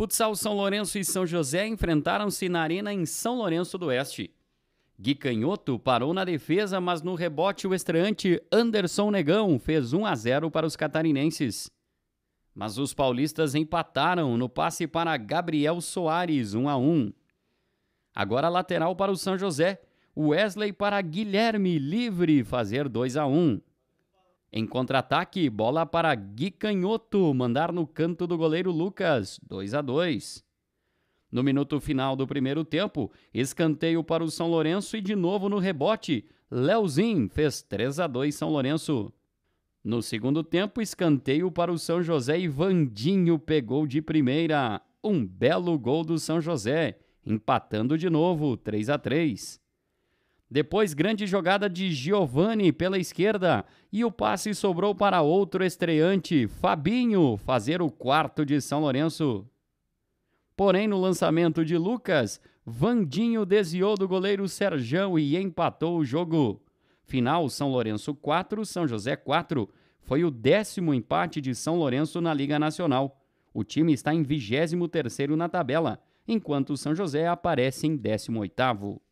Futsal São Lourenço e São José enfrentaram-se na arena em São Lourenço do Oeste. Gui Canhoto parou na defesa, mas no rebote o estreante Anderson Negão fez 1 a 0 para os catarinenses. Mas os paulistas empataram no passe para Gabriel Soares, 1 a 1. Agora lateral para o São José, Wesley para Guilherme livre fazer 2 a 1. Em contra-ataque, bola para Gui Canhoto, mandar no canto do goleiro Lucas, 2 a 2. No minuto final do primeiro tempo, escanteio para o São Lourenço e de novo no rebote, Leozinho fez 3 a 2 São Lourenço. No segundo tempo, escanteio para o São José e Vandinho pegou de primeira. Um belo gol do São José, empatando de novo, 3 a 3. Depois, grande jogada de Giovani pela esquerda e o passe sobrou para outro estreante, Fabinho, fazer o quarto de São Lourenço. Porém, no lançamento de Lucas, Vandinho desviou do goleiro Serjão e empatou o jogo. Final: São Lourenço 4, São José 4. Foi o décimo empate de São Lourenço na Liga Nacional. O time está em 23 na tabela, enquanto São José aparece em 18.